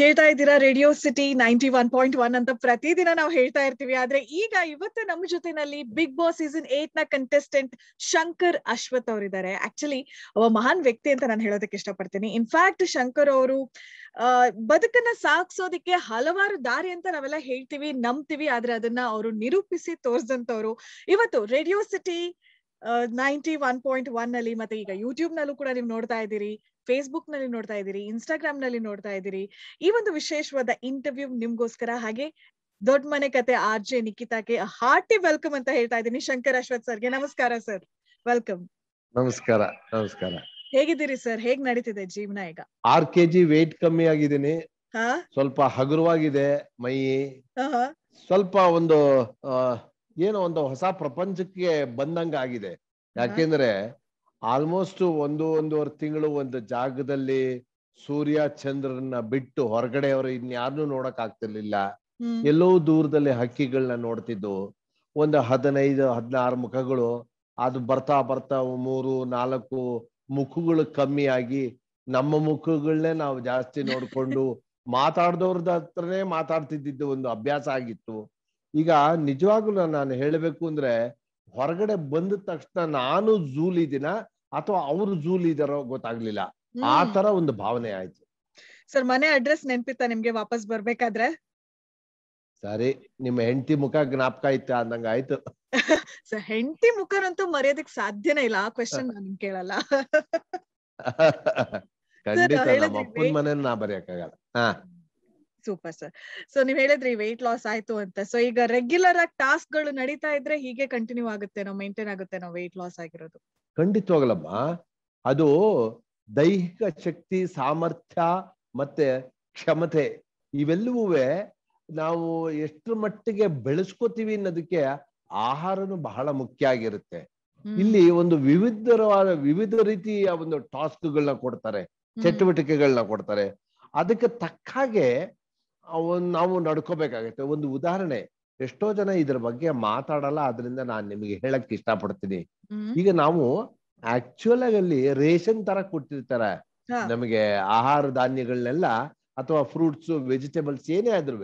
ಕೇಳ್ತಾ ಇದ್ದೀರಾ radio city ninety one point one ಅಂತ ಪ್ರತಿದಿನ ನಾವು ಹೇಳ್ತಾ ಇರ್ತೀವಿ ಆದ್ರೆ ಈಗ ಇವತ್ತು ನಮ್ಮ ಜೊತೆನಲ್ಲಿ ಬಿಗ್ ಬಾಸ್ ಸೀಸನ್ ಏಟ್ ನ ಕಂಟೆಸ್ಟೆಂಟ್ ಶಂಕರ್ ಅಶ್ವಥ್ ಅವರಿದ್ದಾರೆ ಆಕ್ಚುಲಿ ಒಬ್ಬ ಮಹಾನ್ ವ್ಯಕ್ತಿ ಅಂತ ನಾನು ಹೇಳೋದಕ್ಕೆ ಇಷ್ಟಪಡ್ತೀನಿ ಇನ್ಫ್ಯಾಕ್ಟ್ ಶಂಕರ್ ಅವರು ಬದುಕನ್ನ ಸಾಗಿಸೋದಕ್ಕೆ ಹಲವಾರು ದಾರಿ ಅಂತ ನಾವೆಲ್ಲ ಹೇಳ್ತೀವಿ ನಂಬ್ತೀವಿ ಆದ್ರೆ ಅದನ್ನ ಅವರು ನಿರೂಪಿಸಿ ತೋರ್ಸಿದಂತವ್ರು ಇವತ್ತು radio city ninety one point one ನಲ್ಲಿ ಮತ್ತೆ ಈಗ ಯೂಟ್ಯೂಬ್ ನಲ್ಲೂ ಕೂಡ ನೀವು ನೋಡ್ತಾ ಇದ್ದೀರಿ ಫೇಸ್ಬುಕ್ ನಲ್ಲಿ ನೋಡ್ತಾ ಇದ್ದೀರಿ ಇನ್ಸ್ಟಾಗ್ರಾಮ್ ನಲ್ಲಿ ನೋಡ್ತಾ ಇದ್ದೀರಿ ಈ ಒಂದು ವಿಶೇಷವಾದ ಇಂಟರ್ವ್ಯೂ ನಿಮ್ಗೋಸ್ಕರ ಹಾಗೆ ದೊಡ್ಡ ಮನೆ ಕತೆ ಆರ್ ಜೆ ನಿಖಿತಾಗೆ ಹಾರ್ಟಿ ವೆಲ್ಕಮ್ ಅಂತ ಹೇಳ್ತಾ ಇದ್ದೀನಿ ಶಂಕರ್ ಅಶ್ವತ್ ಸರ್ಗೆ ನಮಸ್ಕಾರ ಸರ್ ವೆಲ್ಕಮ್ ನಮಸ್ಕಾರ ನಮಸ್ಕಾರ ಹೇಗಿದ್ದೀರಿ ಸರ್ ಹೇಗ್ ನಡೀತಿದೆ ಜೀವನ ಈಗ ಆರ್ ಕೆಜಿ ವೇಟ್ ಕಮ್ಮಿ ಆಗಿದ್ದೀನಿ ಸ್ವಲ್ಪ ಹಗುರವಾಗಿದೆ ಮೈ ಸ್ವಲ್ಪ ಒಂದು ಏನೋ ಒಂದು ಹೊಸ ಪ್ರಪಂಚಕ್ಕೆ ಬಂದಂಗ ಆಗಿದೆ ಯಾಕೆಂದ್ರೆ ಆಲ್ಮೋಸ್ಟ್ ಒಂದು ಒಂದೂವರೆ ತಿಂಗಳು ಒಂದು ಜಾಗದಲ್ಲಿ ಸೂರ್ಯ ಚಂದ್ರನ್ನ ಬಿಟ್ಟು ಹೊರಗಡೆ ಅವರು ಇನ್ಯಾರನ್ನೂ ನೋಡಕ್ ಆಗ್ತಿರ್ಲಿಲ್ಲ ಎಲ್ಲೋ ದೂರದಲ್ಲಿ ಹಕ್ಕಿಗಳನ್ನ ನೋಡ್ತಿದ್ದು ಒಂದು ಹದಿನೈದು ಹದಿನಾರು ಮುಖಗಳು ಅದು ಬರ್ತಾ ಬರ್ತಾ ಮೂರು ನಾಲ್ಕು ಮುಖಗಳು ಕಮ್ಮಿ ಆಗಿ ನಮ್ಮ ಮುಖಗಳನ್ನೇ ನಾವು ಜಾಸ್ತಿ ನೋಡ್ಕೊಂಡು ಮಾತಾಡ್ದವ್ರದ ಹತ್ರನೇ ಮಾತಾಡ್ತಿದ್ದಿದ್ದು ಒಂದು ಅಭ್ಯಾಸ ಆಗಿತ್ತು ಈಗ ನಿಜವಾಗ್ಲು ನಾನು ಹೇಳಬೇಕು ಅಂದ್ರೆ ಹೊರಗಡೆ ಬಂದ ತಕ್ಷಣ ನಾನು ಇದೀನ ಅಥವಾ ಅವ್ರು ಇದಾರೋ ಗೊತ್ತಾಗ್ಲಿಲ್ಲ ಆ ತರ ಒಂದು ಭಾವನೆ ಆಯ್ತು ಸರ್ ಮನೆ ಅಡ್ರೆಸ್ ನೆನ್ಪಿತ್ತ ನಿಮ್ಗೆ ವಾಪಸ್ ಬರ್ಬೇಕಾದ್ರೆ ಸರಿ ನಿಮ್ಮ ಹೆಂಡತಿ ಮುಖ ಜ್ಞಾಪಕ ಇತ್ತ ಅಂದಂಗ ಆಯ್ತು ಸರ್ ಹೆಂಡತಿ ಮುಖರಂತೂ ಮರೆಯೋದಕ್ಕೆ ಸಾಧ್ಯನೇ ಇಲ್ಲ ಆ ಕ್ವೆಶನ್ ನಾನು ಕೇಳಲ್ಲ ಖಂಡಿತ ನಮ್ಮ ಅಪ್ಪನ ಮನೇಲಿ ನಾ ಬರೆಯಕ್ಕಾಗಲ್ಲ ಹಾ ಸೂಪರ್ ಸರ್ ಸೊ ನೀವ್ ಹೇಳಿದ್ರಿ ವೆಯ್ಟ್ ಲಾಸ್ ಆಯ್ತು ಅಂತ ಸೊ ಈಗ ರೆಗ್ಯುಲರ್ ಆಗಿ ಟಾಸ್ಕ್ ಗಳು ನಡೀತಾ ಇದ್ರೆ ಹೀಗೆ ಕಂಟಿನ್ಯೂ ಆಗುತ್ತೆ ನಾವು ಮೇಂಟೈನ್ ಆಗುತ್ತೆ ನಾವು ವೆಯ್ಟ್ ಲಾಸ್ ಆಗಿರೋದು ಖಂಡಿತವಾಗಲಮ್ಮ ಅದು ದೈಹಿಕ ಶಕ್ತಿ ಸಾಮರ್ಥ್ಯ ಮತ್ತೆ ಕ್ಷಮತೆ ಇವೆಲ್ಲವೂ ನಾವು ಎಷ್ಟು ಮಟ್ಟಿಗೆ ಬೆಳೆಸ್ಕೋತೀವಿ ಅನ್ನೋದಕ್ಕೆ ಆಹಾರನು ಬಹಳ ಮುಖ್ಯ ಆಗಿರುತ್ತೆ ಇಲ್ಲಿ ಒಂದು ವಿವಿಧವಾದ ವಿವಿಧ ರೀತಿಯ ಒಂದು ಟಾಸ್ಕ್ಗಳನ್ನ ಕೊಡ್ತಾರೆ ಚಟುವಟಿಕೆಗಳನ್ನ ಕೊಡ್ತಾರೆ ಅದಕ್ಕೆ ತಕ್ಕ ಹಾಗೆ ಅವನ್ ನಾವು ನಡ್ಕೋಬೇಕಾಗತ್ತೆ ಒಂದು ಉದಾಹರಣೆ ಎಷ್ಟೋ ಜನ ಇದ್ರ ಬಗ್ಗೆ ಮಾತಾಡಲ್ಲ ಅದರಿಂದ ನಾನ್ ನಿಮಗೆ ಹೇಳಕ್ ಇಷ್ಟಪಡ್ತೀನಿ ಈಗ ನಾವು ಆಕ್ಚುಲ್ ಆಗಿ ಅಲ್ಲಿ ರೇಷನ್ ತರ ಕೊಟ್ಟಿರ್ತಾರೆ ನಮಗೆ ಆಹಾರ ಧಾನ್ಯಗಳನ್ನೆಲ್ಲ ಅಥವಾ ಫ್ರೂಟ್ಸ್ ವೆಜಿಟೇಬಲ್ಸ್ ಏನೇ ಆದ್ರೂ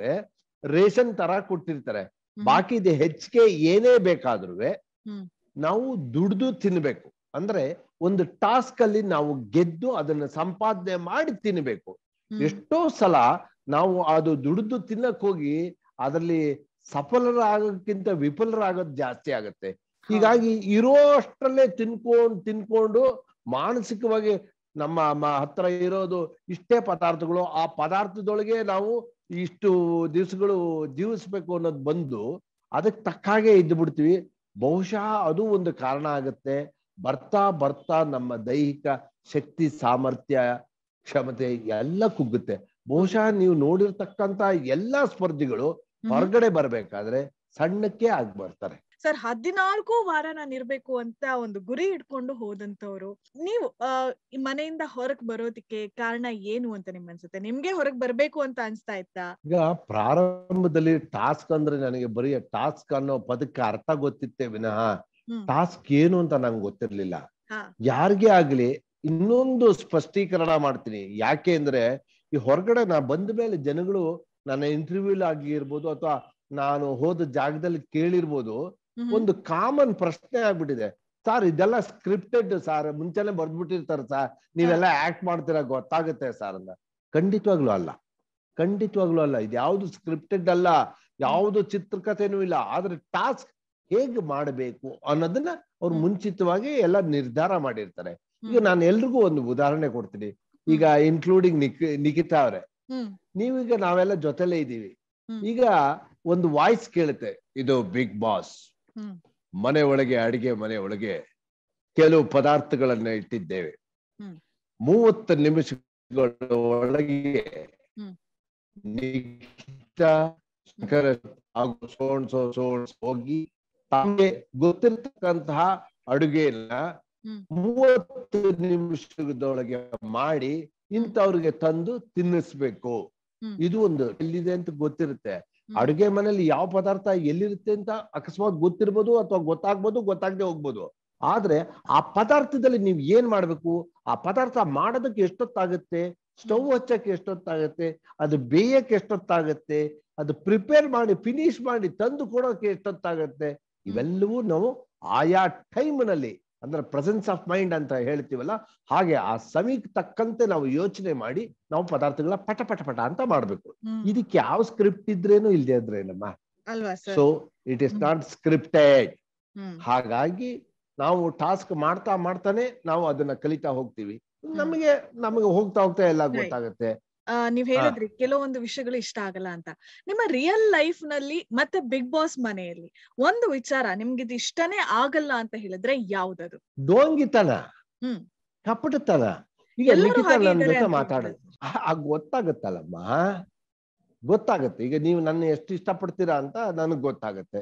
ರೇಷನ್ ತರ ಕೊಟ್ಟಿರ್ತಾರೆ ಬಾಕಿ ಹೆಚ್ಚಿಗೆ ಏನೇ ಬೇಕಾದ್ರೂ ನಾವು ದುಡ್ದು ತಿನ್ಬೇಕು ಅಂದ್ರೆ ಒಂದು ಟಾಸ್ಕ್ ಅಲ್ಲಿ ನಾವು ಗೆದ್ದು ಅದನ್ನ ಸಂಪಾದನೆ ಮಾಡಿ ತಿನ್ಬೇಕು ಎಷ್ಟೋ ಸಲ ನಾವು ಅದು ದುಡಿದು ತಿನ್ನಕ್ ಹೋಗಿ ಅದರಲ್ಲಿ ಸಫಲರಾಗಕ್ಕಿಂತ ವಿಫಲರಾಗೋದು ಜಾಸ್ತಿ ಆಗತ್ತೆ ಹೀಗಾಗಿ ಇರೋ ಅಷ್ಟರಲ್ಲೇ ತಿನ್ಕೊಂಡು ತಿನ್ಕೊಂಡು ಮಾನಸಿಕವಾಗಿ ನಮ್ಮ ಹತ್ರ ಇರೋದು ಇಷ್ಟೇ ಪದಾರ್ಥಗಳು ಆ ಪದಾರ್ಥದೊಳಗೆ ನಾವು ಇಷ್ಟು ದಿವಸಗಳು ಜೀವಿಸ್ಬೇಕು ಅನ್ನೋದು ಬಂದು ಅದಕ್ಕೆ ತಕ್ಕ ಹಾಗೆ ಬಿಡ್ತೀವಿ ಬಹುಶಃ ಅದು ಒಂದು ಕಾರಣ ಆಗುತ್ತೆ ಬರ್ತಾ ಬರ್ತಾ ನಮ್ಮ ದೈಹಿಕ ಶಕ್ತಿ ಸಾಮರ್ಥ್ಯ ಕ್ಷಮತೆ ಎಲ್ಲ ಕುಗ್ಗುತ್ತೆ ಬಹುಶಃ ನೀವು ನೋಡಿರ್ತಕ್ಕಂತ ಎಲ್ಲಾ ಸ್ಪರ್ಧಿಗಳು ಹೊರಗಡೆ ಬರ್ಬೇಕಾದ್ರೆ ಸಣ್ಣಕ್ಕೆ ಆಗಿ ಸರ್ ಹದಿನಾಲ್ಕು ವಾರ ನಾನು ಇರ್ಬೇಕು ಅಂತ ಒಂದು ಗುರಿ ಇಟ್ಕೊಂಡು ಹೋದಂತವ್ರು ನೀವು ಮನೆಯಿಂದ ಹೊರಗ್ ಬರೋದಕ್ಕೆ ಕಾರಣ ಏನು ಅಂತ ನಿಮ್ ಅನ್ಸುತ್ತೆ ನಿಮ್ಗೆ ಹೊರಗ್ ಬರ್ಬೇಕು ಅಂತ ಅನ್ಸ್ತಾ ಇತ್ತಾ ಈಗ ಪ್ರಾರಂಭದಲ್ಲಿ ಟಾಸ್ಕ್ ಅಂದ್ರೆ ನನಗೆ ಬರೀ ಟಾಸ್ಕ್ ಅನ್ನೋ ಪದಕ್ಕೆ ಅರ್ಥ ಗೊತ್ತಿತ್ತೆ ವಿನಃ ಟಾಸ್ಕ್ ಏನು ಅಂತ ನಂಗೆ ಗೊತ್ತಿರ್ಲಿಲ್ಲ ಯಾರಿಗೆ ಆಗ್ಲಿ ಇನ್ನೊಂದು ಸ್ಪಷ್ಟೀಕರಣ ಮಾಡ್ತೀನಿ ಯಾಕೆ ಅಂದ್ರೆ ಈ ಹೊರಗಡೆ ನಾ ಬಂದ ಮೇಲೆ ಜನಗಳು ನನ್ನ ಇಂಟರ್ವ್ಯೂಲ್ ಇರ್ಬೋದು ಅಥವಾ ನಾನು ಹೋದ ಜಾಗದಲ್ಲಿ ಕೇಳಿರ್ಬೋದು ಒಂದು ಕಾಮನ್ ಪ್ರಶ್ನೆ ಆಗ್ಬಿಟ್ಟಿದೆ ಸರ್ ಇದೆಲ್ಲ ಸ್ಕ್ರಿಪ್ಟೆಡ್ ಸರ್ ಮುಂಚೆನೆ ಬರ್ದ್ಬಿಟ್ಟಿರ್ತಾರೆ ಸರ್ ನೀವೆಲ್ಲ ಆಕ್ಟ್ ಮಾಡ್ತೀರಾ ಗೊತ್ತಾಗುತ್ತೆ ಸರ್ ಅಂತ ಖಂಡಿತವಾಗ್ಲೂ ಅಲ್ಲ ಖಂಡಿತವಾಗ್ಲೂ ಅಲ್ಲ ಇದು ಸ್ಕ್ರಿಪ್ಟೆಡ್ ಅಲ್ಲ ಯಾವುದು ಚಿತ್ರಕಥೆನೂ ಇಲ್ಲ ಆದ್ರೆ ಟಾಸ್ಕ್ ಹೇಗೆ ಮಾಡಬೇಕು ಅನ್ನೋದನ್ನ ಅವ್ರು ಮುಂಚಿತವಾಗಿ ಎಲ್ಲ ನಿರ್ಧಾರ ಮಾಡಿರ್ತಾರೆ ಈಗ ನಾನು ಎಲ್ರಿಗೂ ಒಂದು ಉದಾಹರಣೆ ಕೊಡ್ತೀನಿ ಈಗ ಇನ್ಕ್ಲೂಡಿಂಗ್ ನಿಕ್ ನಿಖಿತಾ ಅವ್ರೆ ನೀವೀಗ ನಾವೆಲ್ಲ ಜೊತೆಲೇ ಇದ್ದೀವಿ ಈಗ ಒಂದು ವಾಯ್ಸ್ ಕೇಳುತ್ತೆ ಇದು ಬಿಗ್ ಬಾಸ್ ಮನೆ ಒಳಗೆ ಅಡಿಗೆ ಮನೆ ಒಳಗೆ ಕೆಲವು ಪದಾರ್ಥಗಳನ್ನ ಇಟ್ಟಿದ್ದೇವೆ ಮೂವತ್ತು ನಿಮಿಷಗಳ ಒಳಗೆ ಹಾಗೂ ಸೋಣ್ ಹೋಗಿ ತಮಗೆ ಗೊತ್ತಿರ್ತಕ್ಕಂತಹ ಅಡುಗೆಯನ್ನ ಮೂವತ್ತು ನಿಮಿಷದೊಳಗೆ ಮಾಡಿ ಇಂಥವ್ರಿಗೆ ತಂದು ತಿನ್ನಿಸ್ಬೇಕು ಇದು ಒಂದು ಎಲ್ಲಿದೆ ಅಂತ ಗೊತ್ತಿರುತ್ತೆ ಅಡುಗೆ ಮನೇಲಿ ಯಾವ ಪದಾರ್ಥ ಎಲ್ಲಿರುತ್ತೆ ಅಂತ ಅಕಸ್ಮಾತ್ ಗೊತ್ತಿರ್ಬೋದು ಅಥವಾ ಗೊತ್ತಾಗ್ಬೋದು ಗೊತ್ತಾಗದೆ ಹೋಗ್ಬೋದು ಆದ್ರೆ ಆ ಪದಾರ್ಥದಲ್ಲಿ ನೀವ್ ಏನ್ ಮಾಡ್ಬೇಕು ಆ ಪದಾರ್ಥ ಮಾಡೋದಕ್ಕೆ ಎಷ್ಟೊತ್ತಾಗತ್ತೆ ಸ್ಟವ್ ಹಚ್ಚಕ್ಕೆ ಎಷ್ಟೊತ್ತಾಗತ್ತೆ ಅದು ಬೇಯಕ್ಕೆ ಎಷ್ಟೊತ್ತಾಗತ್ತೆ ಅದು ಪ್ರಿಪೇರ್ ಮಾಡಿ ಫಿನಿಶ್ ಮಾಡಿ ತಂದು ಕೊಡೋಕೆ ಎಷ್ಟೊತ್ತಾಗತ್ತೆ ಇವೆಲ್ಲವೂ ನಾವು ಆಯಾ ಟೈಮ್ನಲ್ಲಿ ಅಂದ್ರೆ ಪ್ರೆಸೆನ್ಸ್ ಆಫ್ ಮೈಂಡ್ ಅಂತ ಹೇಳ್ತೀವಲ್ಲ ಹಾಗೆ ಆ ಸಮಯಕ್ಕೆ ತಕ್ಕಂತೆ ನಾವು ಯೋಚನೆ ಮಾಡಿ ನಾವು ಪದಾರ್ಥಗಳ ಪಟ ಪಟ ಪಟ ಅಂತ ಮಾಡ್ಬೇಕು ಇದಕ್ಕೆ ಯಾವ ಸ್ಕ್ರಿಪ್ಟ್ ಇದ್ರೇನು ಇಲ್ದೇ ಇದ್ರೇನಮ್ಮ so it is not scripted ಹಾಗಾಗಿ ನಾವು ಟಾಸ್ಕ್ ಮಾಡ್ತಾ ಮಾಡ್ತಾನೆ ನಾವು ಅದನ್ನ ಕಲಿತಾ ಹೋಗ್ತೀವಿ ನಮಗೆ ನಮಗೆ ಹೋಗ್ತಾ ಹೋಗ್ತಾ ಎಲ್ಲ ಗೊತ್ತಾಗುತ್ತೆ ನೀವ್ ಹೇಳಿದ್ರಿ ಕೆಲವೊಂದು ವಿಷಯಗಳು ಇಷ್ಟ ಆಗಲ್ಲ ಅಂತ ನಿಮ್ಮ ರಿಯಲ್ ಲೈಫ್ ನಲ್ಲಿ ಮತ್ತೆ ಬಿಗ್ ಬಾಸ್ ಮನೆಯಲ್ಲಿ ಒಂದು ವಿಚಾರ ನಿಮ್ಗೆ ಇದು ಇಷ್ಟನೇ ಆಗಲ್ಲ ಅಂತ ಹೇಳಿದ್ರೆ ಯಾವ್ದದು ಡೋಂಗಿತನ ಕಪಟತನ ಈಗ ಗೊತ್ತಾಗತ್ತಲ್ಲಮ್ಮ ಗೊತ್ತಾಗತ್ತೆ ಈಗ ನೀವು ನನ್ನ ಎಷ್ಟು ಇಷ್ಟಪಡ್ತೀರಾ ಅಂತ ನನಗ್ ಗೊತ್ತಾಗತ್ತೆ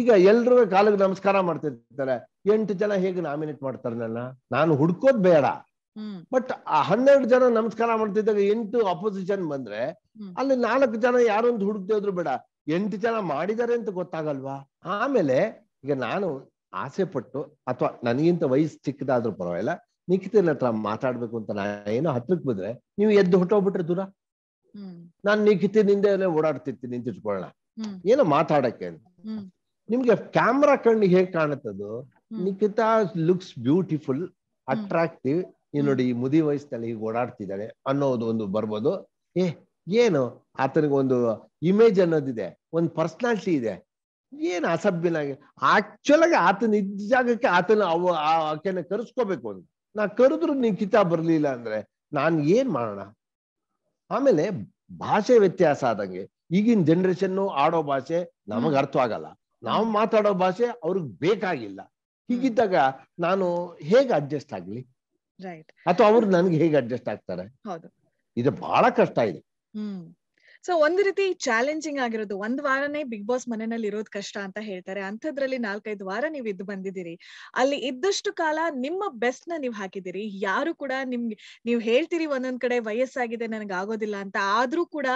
ಈಗ ಎಲ್ರು ಕಾಲಿಗೆ ನಮಸ್ಕಾರ ಮಾಡ್ತಿರ್ತಾರೆ ಎಂಟು ಜನ ಹೇಗೆ ನಾಮಿನೇಟ್ ಮಾಡ್ತಾರೆ ನನ್ನ ನಾನು ಹುಡ್ಕೋದ್ ಬೇಡ ಬಟ್ ಹನ್ನೆರಡು ಜನ ನಮಸ್ಕಾರ ಮಾಡ್ತಿದ್ದಾಗ ಎಂಟು ಅಪೋಸಿಷನ್ ಬಂದ್ರೆ ಅಲ್ಲಿ ನಾಲ್ಕು ಜನ ಯಾರು ಅಂತ ಇದ್ರು ಬೇಡ ಎಂಟು ಜನ ಮಾಡಿದ್ದಾರೆ ಅಂತ ಗೊತ್ತಾಗಲ್ವಾ ಆಮೇಲೆ ಈಗ ನಾನು ಆಸೆ ಪಟ್ಟು ಅಥವಾ ನನಗಿಂತ ವಯಸ್ಸು ಚಿಕ್ಕದಾದ್ರೂ ಪರವಾಗಿಲ್ಲ ನಿಖಿತನ ಹತ್ರ ಮಾತಾಡ್ಬೇಕು ಅಂತ ನಾ ಏನೋ ಹತ್ರಕ್ ಬಂದ್ರೆ ನೀವು ಎದ್ದು ಹೊಟ್ಟೋಗ್ಬಿಟ್ರೆ ದೂರ ನಾನು ನಿಖಿತಿನಿಂದ ಓಡಾಡ್ತಿರ್ತೀನಿ ನಿಂತಿಟ್ಕೊಳ್ಳೋಣ ಏನೋ ಮಾತಾಡಕ್ಕೆ ಅಂತ ನಿಮ್ಗೆ ಕ್ಯಾಮ್ರಾ ಕಣ್ಣಿಗೆ ಹೇಗ್ ಕಾಣುತ್ತದು ನಿಖಿತಾ ಲುಕ್ಸ್ ಬ್ಯೂಟಿಫುಲ್ ಅಟ್ರಾಕ್ಟಿವ್ ಈ ನೋಡಿ ಈ ಮುದಿ ವಯಸ್ಸಿನಲ್ಲಿ ಹೀಗೆ ಓಡಾಡ್ತಿದ್ದಾಳೆ ಅನ್ನೋದು ಒಂದು ಬರ್ಬೋದು ಏ ಏನು ಆತನಿಗೆ ಒಂದು ಇಮೇಜ್ ಅನ್ನೋದಿದೆ ಒಂದು ಪರ್ಸ್ನಾಲಿಟಿ ಇದೆ ಏನು ಅಸಭ್ಯನಾಗಿ ಆಕ್ಚುಲ್ ಆಗಿ ಆತನ ಇದ್ದ ಜಾಗಕ್ಕೆ ಆತನ ಅವ ಆಕೆನ ಕರೆಸ್ಕೋಬೇಕು ಅಂತ ನಾ ಕರೆದ್ರು ನೀನ್ ಕಿತಾ ಬರ್ಲಿಲ್ಲ ಅಂದ್ರೆ ನಾನ್ ಏನ್ ಮಾಡೋಣ ಆಮೇಲೆ ಭಾಷೆ ವ್ಯತ್ಯಾಸ ಆದಂಗೆ ಈಗಿನ ಜನ್ರೇಷನ್ ಆಡೋ ಭಾಷೆ ನಮಗ್ ಅರ್ಥ ಆಗಲ್ಲ ನಾವು ಮಾತಾಡೋ ಭಾಷೆ ಅವ್ರಿಗೆ ಬೇಕಾಗಿಲ್ಲ ಹೀಗಿದ್ದಾಗ ನಾನು ಹೇಗೆ ಅಡ್ಜಸ್ಟ್ ಆಗ್ಲಿ ಅಥವಾ ಅವ್ರು ನನ್ಗೆ ಹೇಗೆ ಅಡ್ಜಸ್ಟ್ ಆಗ್ತಾರೆ ಇದು ಬಹಳ ಕಷ್ಟ ಇದೆ ಸೊ ಒಂದ್ ರೀತಿ ಚಾಲೆಂಜಿಂಗ್ ಆಗಿರೋದು ಒಂದ್ ವಾರನೇ ಬಿಗ್ ಬಾಸ್ ಮನೆಯಲ್ಲಿ ಇರೋದ್ ಕಷ್ಟ ಅಂತ ಹೇಳ್ತಾರೆ ಅಂಥದ್ರಲ್ಲಿ ನಾಲ್ಕೈದು ವಾರ ನೀವ್ ಇದ್ದು ಬಂದಿದ್ದೀರಿ ಅಲ್ಲಿ ಇದ್ದಷ್ಟು ಕಾಲ ನಿಮ್ಮ ಬೆಸ್ಟ್ ನ ನೀವ್ ಹಾಕಿದಿರಿ ಯಾರು ಕೂಡ ನಿಮ್ಗೆ ನೀವ್ ಹೇಳ್ತೀರಿ ಒಂದೊಂದ್ ಕಡೆ ವಯಸ್ಸಾಗಿದೆ ನನಗೆ ಆಗೋದಿಲ್ಲ ಅಂತ ಆದ್ರೂ ಕೂಡ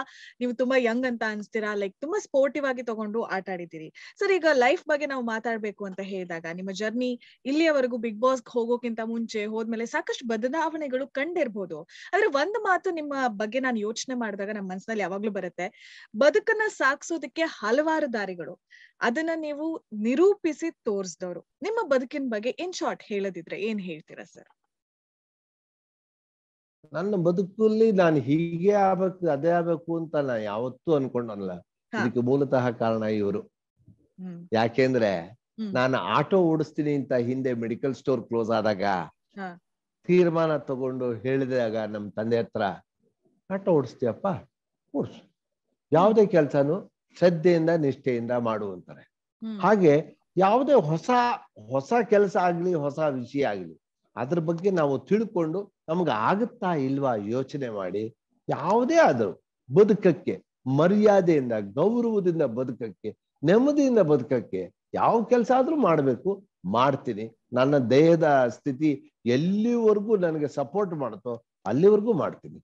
ನೀವು ತುಂಬಾ ಯಂಗ್ ಅಂತ ಅನ್ಸ್ತೀರಾ ಲೈಕ್ ತುಂಬಾ ಸ್ಪೋರ್ಟಿವ್ ಆಗಿ ತಗೊಂಡು ಆಟ ಆಡಿದಿರಿ ಸರ್ ಈಗ ಲೈಫ್ ಬಗ್ಗೆ ನಾವು ಮಾತಾಡ್ಬೇಕು ಅಂತ ಹೇಳಿದಾಗ ನಿಮ್ಮ ಜರ್ನಿ ಇಲ್ಲಿಯವರೆಗೂ ಬಿಗ್ ಬಾಸ್ ಹೋಗೋಕ್ಕಿಂತ ಮುಂಚೆ ಹೋದ್ಮೇಲೆ ಸಾಕಷ್ಟು ಬದಲಾವಣೆಗಳು ಕಂಡಿರ್ಬೋದು ಆದ್ರೆ ಒಂದ್ ಮಾತು ನಿಮ್ಮ ಬಗ್ಗೆ ನಾನು ಯೋಚನೆ ಮಾಡಿದಾಗ ನಮ್ಮ ಮನಸ್ಸಿನಲ್ಲಿ ಯಾವಾಗ್ಲೂ ಬರುತ್ತೆ ಬದುಕನ್ನ ಸಾಕ್ಸೋದಕ್ಕೆ ಹಲವಾರು ದಾರಿಗಳು ಅದನ್ನ ನೀವು ನಿರೂಪಿಸಿ ತೋರಿಸಿದವರು ನಿಮ್ಮ ಬದುಕಿನ ಬಗ್ಗೆ ಇನ್ ಶಾರ್ಟ್ ಹೇಳದಿದ್ರೆ ಏನ್ ಹೇಳ್ತೀರಾ ಸರ್ ನನ್ನ ಬದುಕಲ್ಲಿ ನಾನು ಹೀಗೆ ಆಗ್ಬೇಕು ಅದೇ ಆಗ್ಬೇಕು ಅಂತ ನಾ ಯಾವತ್ತೂ ಅನ್ಕೊಂಡಲ್ಲ ಇದಕ್ಕೆ ಮೂಲತಃ ಕಾರಣ ಇವರು ಯಾಕೆಂದ್ರೆ ನಾನು ಆಟೋ ಓಡಿಸ್ತೀನಿ ಅಂತ ಹಿಂದೆ ಮೆಡಿಕಲ್ ಸ್ಟೋರ್ ಕ್ಲೋಸ್ ಆದಾಗ ತೀರ್ಮಾನ ತಗೊಂಡು ಹೇಳಿದಾಗ ನಮ್ ತಂದೆ ಹತ್ರ ಆಟೋ ಓಡಿಸ್ತೀಯಪ್ಪ ಯಾವುದೇ ಕೆಲಸನು ಶ್ರದ್ಧೆಯಿಂದ ನಿಷ್ಠೆಯಿಂದ ಮಾಡು ಅಂತಾರೆ ಹಾಗೆ ಯಾವುದೇ ಹೊಸ ಹೊಸ ಕೆಲಸ ಆಗ್ಲಿ ಹೊಸ ವಿಷಯ ಆಗ್ಲಿ ಅದ್ರ ಬಗ್ಗೆ ನಾವು ತಿಳ್ಕೊಂಡು ನಮ್ಗೆ ಆಗುತ್ತಾ ಇಲ್ವಾ ಯೋಚನೆ ಮಾಡಿ ಯಾವುದೇ ಆದರೂ ಬದುಕಕ್ಕೆ ಮರ್ಯಾದೆಯಿಂದ ಗೌರವದಿಂದ ಬದುಕಕ್ಕೆ ನೆಮ್ಮದಿಯಿಂದ ಬದುಕಕ್ಕೆ ಯಾವ ಕೆಲಸ ಆದ್ರೂ ಮಾಡಬೇಕು ಮಾಡ್ತೀನಿ ನನ್ನ ದೇಹದ ಸ್ಥಿತಿ ಎಲ್ಲಿವರೆಗೂ ನನಗೆ ಸಪೋರ್ಟ್ ಮಾಡುತ್ತೋ ಅಲ್ಲಿವರೆಗೂ ಮಾಡ್ತೀನಿ